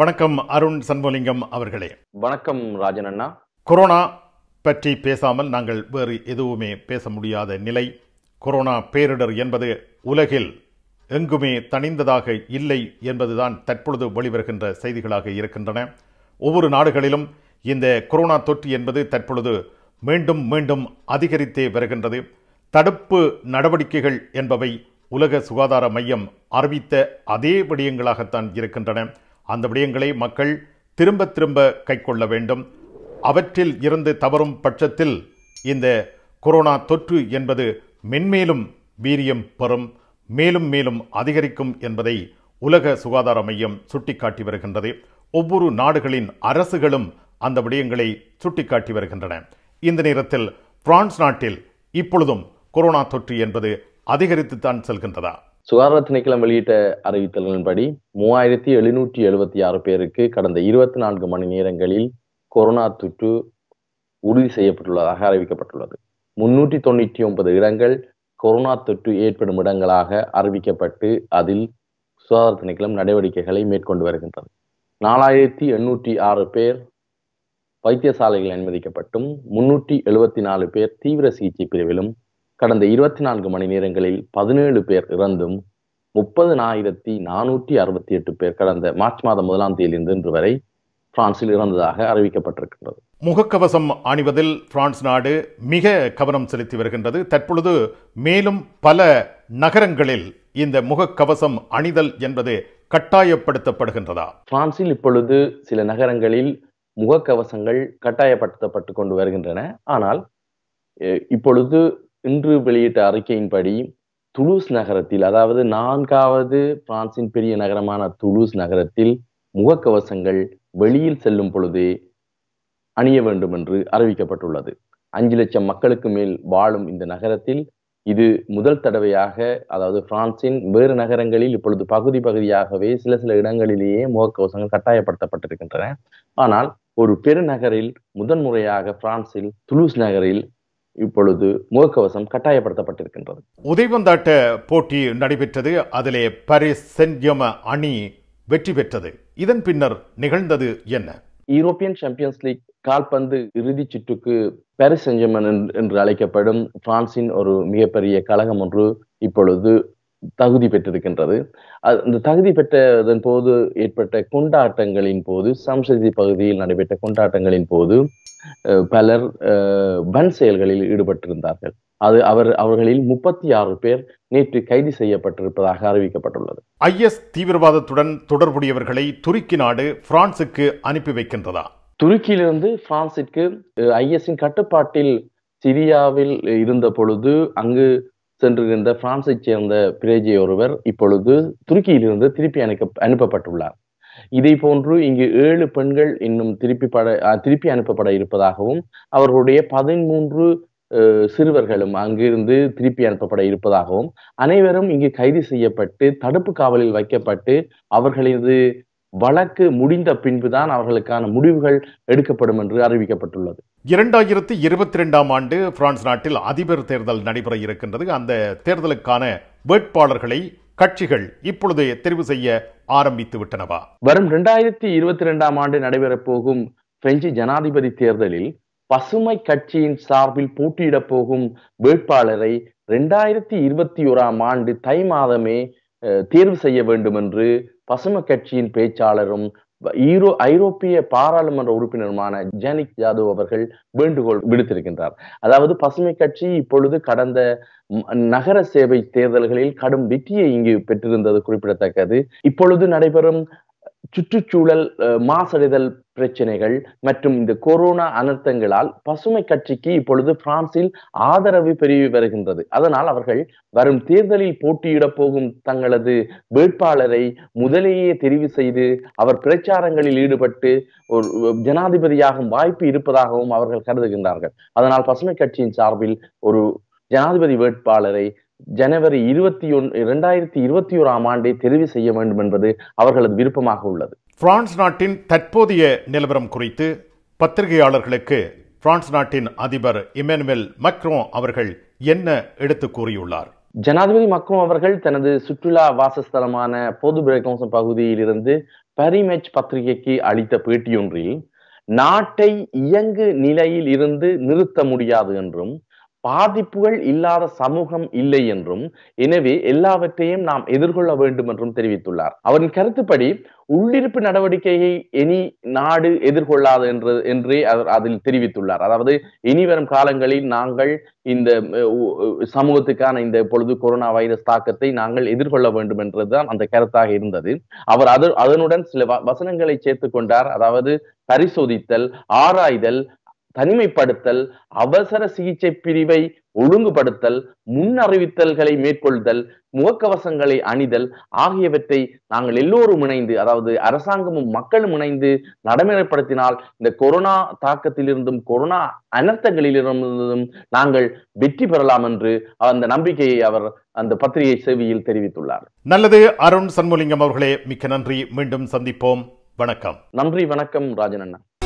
வணக்கம் அருண் சண்முகலிங்கம் அவர்களே வணக்கம் ராஜன் அண்ணா கொரோனா பற்றி பேசாமல் நாங்கள் வேறு எதுவுமே பேச முடியாத நிலை கொரோனா பேரிடர் என்பது உலகில் எங்குமே தணிந்ததாக இல்லை என்பதுதான் தற்பொழுது வெளிவருகின்ற செய்திகளாக இருக்கின்றன ஒவ்வொரு நாடுகளிலும் இந்த கொரோனா தொற்று என்பது தற்பொழுது மீண்டும் மீண்டும் அதிகரித்தே வருகின்றது தடுப்பு நடவடிக்கைகள் என்பவை உலக சுகாதார மையம் அறிவித்த அதே விடயங்களாகத்தான் இருக்கின்றன அந்த விடயங்களை மக்கள் திரும்ப திரும்ப கைக்கொள்ள வேண்டும் அவற்றில் இருந்து தவறும் பட்சத்தில் இந்த கொரோனா தொற்று என்பது மென்மேலும் வீரியம் பெறும் மேலும் மேலும் அதிகரிக்கும் என்பதை உலக சுகாதார மையம் சுட்டிக்காட்டி வருகின்றது ஒவ்வொரு நாடுகளின் அரசுகளும் அந்த விடயங்களை சுட்டிக்காட்டி வருகின்றன இந்த நேரத்தில் பிரான்ஸ் நாட்டில் இப்பொழுதும் கொரோனா தொற்று என்பது அதிகரித்துத்தான் செல்கின்றதா சுகாதார திணைக்களம் வெளியிட்ட அறிவித்தல்களின்படி மூவாயிரத்தி எழுநூற்றி எழுபத்தி ஆறு பேருக்கு கடந்த இருபத்தி நான்கு மணி நேரங்களில் கொரோனா தொற்று உறுதி செய்யப்பட்டுள்ளதாக அறிவிக்கப்பட்டுள்ளது முன்னூற்றி தொண்ணூற்றி ஒன்பது இடங்கள் கொரோனா தொற்று ஏற்படும் இடங்களாக அறிவிக்கப்பட்டு அதில் சுகாதார திணைக்களம் நடவடிக்கைகளை மேற்கொண்டு வருகின்றது நாலாயிரத்தி எண்ணூற்றி ஆறு பேர் வைத்தியசாலைகள் அனுமதிக்கப்பட்டும் முன்னூற்றி எழுபத்தி நாலு பேர் தீவிர சிகிச்சை பிரிவிலும் கடந்த இருபத்தி நான்கு மணி நேரங்களில் பதினேழு பேர் இறந்தும் ஆயிரத்தி நானூற்றி அறுபத்தி எட்டு பேர் கடந்த மார்ச் மாதம் முதலாம் தேதியிலிருந்து இன்று வரை பிரான்சில் இறந்ததாக அறிவிக்கப்பட்டிருக்கின்றது முகக்கவசம் அணிவதில் பிரான்ஸ் நாடு மிக கவனம் செலுத்தி வருகின்றது தற்பொழுது மேலும் பல நகரங்களில் இந்த முகக்கவசம் அணிதல் என்பது கட்டாயப்படுத்தப்படுகின்றதா பிரான்சில் இப்பொழுது சில நகரங்களில் முகக்கவசங்கள் கட்டாயப்படுத்தப்பட்டு கொண்டு வருகின்றன ஆனால் இப்பொழுது இன்று வெளியிட்ட அறிக்கையின்படி துலூஸ் நகரத்தில் அதாவது நான்காவது பிரான்சின் பெரிய நகரமான துலூஸ் நகரத்தில் முகக்கவசங்கள் வெளியில் செல்லும் பொழுது அணிய வேண்டும் என்று அறிவிக்கப்பட்டுள்ளது அஞ்சு லட்சம் மக்களுக்கு மேல் வாழும் இந்த நகரத்தில் இது முதல் தடவையாக அதாவது பிரான்சின் வேறு நகரங்களில் இப்பொழுது பகுதி பகுதியாகவே சில சில இடங்களிலேயே முகக்கவசங்கள் கட்டாயப்படுத்தப்பட்டிருக்கின்றன ஆனால் ஒரு பெருநகரில் முதன்முறையாக பிரான்சில் துலூஸ் நகரில் இப்பொழுது முகக்கவசம் கட்டாயப்படுத்தப்பட்டிருக்கின்றது உதைபந்தாட்ட போட்டி நடைபெற்றது அதிலே பாரிஸ் சென்ஜம அணி வெற்றி பெற்றது இதன் பின்னர் நிகழ்ந்தது என்ன யூரோப்பியன் சாம்பியன்ஸ் லீக் கால்பந்து இறுதி சுற்றுக்கு பாரிஸ் சென்ஜமன் என்று அழைக்கப்படும் பிரான்சின் ஒரு மிகப்பெரிய கழகம் ஒன்று இப்பொழுது தகுதி பெற்றிருக்கின்றது அந்த தகுதி பெற்றதன் போது ஏற்பட்ட கொண்டாட்டங்களின் போது சம்சதி பகுதியில் நடைபெற்ற கொண்டாட்டங்களின் போது பலர் பன் செயல்களில் ஈடுபட்டிருந்தார்கள் அது அவர் அவர்களில் முப்பத்தி ஆறு பேர் நேற்று கைது செய்யப்பட்டிருப்பதாக அறிவிக்கப்பட்டுள்ளது ஐஎஸ் தீவிரவாதத்துடன் தொடர்புடையவர்களை துருக்கி நாடு பிரான்சுக்கு அனுப்பி வைக்கின்றதா துருக்கியிலிருந்து பிரான்சிற்கு ஐஎஸின் கட்டுப்பாட்டில் சிரியாவில் இருந்த பொழுது அங்கு சென்றிருந்த பிரான்சை சேர்ந்த பிரேஜி ஒருவர் இப்பொழுது துருக்கியிலிருந்து திருப்பி அனுப்ப அனுப்பப்பட்டுள்ளார் இதை போன்று இங்கு ஏழு பெண்கள் இன்னும் திருப்பி பட திருப்பி அனுப்பப்பட இருப்பதாகவும் அவர்களுடைய பதிமூன்று சிறுவர்களும் அங்கிருந்து திருப்பி அனுப்பப்பட இருப்பதாகவும் அனைவரும் இங்கு கைது செய்யப்பட்டு தடுப்பு காவலில் வைக்கப்பட்டு அவர்களது வழக்கு முடிந்த பின்புதான் அவர்களுக்கான முடிவுகள் எடுக்கப்படும் என்று அறிவிக்கப்பட்டுள்ளது இரண்டாயிரத்தி இருபத்தி ரெண்டாம் ஆண்டு பிரான்ஸ் நாட்டில் அதிபர் தேர்தல் நடைபெற இருக்கின்றது அந்த தேர்தலுக்கான வேட்பாளர்களை கட்சிகள் இப்பொழுது தெரிவு செய்ய ஆரம்பித்து விட்டனவா வரும் இரண்டாயிரத்தி இருபத்தி ரெண்டாம் ஆண்டு நடைபெறப் போகும் பிரெஞ்சு ஜனாதிபதி தேர்தலில் பசுமை கட்சியின் சார்பில் போட்டியிடப் போகும் வேட்பாளரை இரண்டாயிரத்தி இருபத்தி ஓராம் ஆண்டு தை மாதமே தேர்வு செய்ய வேண்டும் என்று பசுமை கட்சியின் பேச்சாளரும் ஈரோ ஐரோப்பிய பாராளுமன்ற உறுப்பினருமான ஜானிக் ஜாதவ் அவர்கள் வேண்டுகோள் விடுத்திருக்கின்றார் அதாவது பசுமை கட்சி இப்பொழுது கடந்த நகர சேவை தேர்தல்களில் கடும் வெற்றியை இங்கு பெற்றிருந்தது குறிப்பிடத்தக்கது இப்பொழுது நடைபெறும் சுற்றுச்சூழல் மாசடைதல் பிரச்சனைகள் மற்றும் இந்த கொரோனா அனர்த்தங்களால் பசுமை கட்சிக்கு இப்பொழுது பிரான்சில் ஆதரவு பெருகி வருகின்றது அதனால் அவர்கள் வரும் தேர்தலில் போட்டியிடப் போகும் தங்களது வேட்பாளரை முதலேயே தெரிவு செய்து அவர் பிரச்சாரங்களில் ஈடுபட்டு ஒரு ஜனாதிபதியாகும் வாய்ப்பு இருப்பதாகவும் அவர்கள் கருதுகின்றார்கள் அதனால் பசுமை கட்சியின் சார்பில் ஒரு ஜனாதிபதி வேட்பாளரை ஜனவரி இருபத்தி ஒன் இரண்டாயிரத்தி இருபத்தி ஓராம் ஆண்டை தெரிவு செய்ய வேண்டும் என்பது அவர்களது விருப்பமாக உள்ளது பிரான்ஸ் நாட்டின் தற்போதைய நிலவரம் குறித்து பத்திரிகையாளர்களுக்கு பிரான்ஸ் நாட்டின் அதிபர் இமானுவேல் மக்ரோ அவர்கள் என்ன எடுத்து கூறியுள்ளார் ஜனாதிபதி மக்ரோ அவர்கள் தனது சுற்றுலா வாசஸ்தலமான பொது பகுதியில் இருந்து பரிமெச் பத்திரிகைக்கு அளித்த பேட்டியொன்றில் நாட்டை இயங்கு நிலையில் இருந்து நிறுத்த முடியாது என்றும் பாதிப்புகள் இல்லாத சமூகம் இல்லை என்றும் எனவே எல்லாவற்றையும் நாம் எதிர்கொள்ள வேண்டும் என்றும் தெரிவித்துள்ளார் அவரின் கருத்துப்படி உள்ளிருப்பு நடவடிக்கையை இனி நாடு எதிர்கொள்ளாது என்று என்றே அவர் அதில் தெரிவித்துள்ளார் அதாவது இனி வரும் காலங்களில் நாங்கள் இந்த சமூகத்துக்கான இந்த பொழுது கொரோனா வைரஸ் தாக்கத்தை நாங்கள் எதிர்கொள்ள வேண்டும் என்றுதான் அந்த கருத்தாக இருந்தது அவர் அது அதனுடன் சில வசனங்களை சேர்த்து கொண்டார் அதாவது பரிசோதித்தல் ஆராய்தல் தனிமைப்படுத்தல் அவசர சிகிச்சை பிரிவை ஒழுங்குபடுத்தல் முன் அறிவித்தல்களை மேற்கொள்ளுதல் முகக்கவசங்களை அணிதல் ஆகியவற்றை நாங்கள் எல்லோரும் இணைந்து அதாவது அரசாங்கமும் மக்களும் இணைந்து நடைமுறைப்படுத்தினால் இந்த கொரோனா தாக்கத்திலிருந்தும் கொரோனா அனர்த்தங்களிலிருந்தும் நாங்கள் வெற்றி பெறலாம் என்று அந்த நம்பிக்கையை அவர் அந்த பத்திரிகை சேவையில் தெரிவித்துள்ளார் நல்லது அருண் சண்முலிங்கம் அவர்களே மிக்க நன்றி மீண்டும் சந்திப்போம் வணக்கம் நன்றி வணக்கம் ராஜன் அண்ணா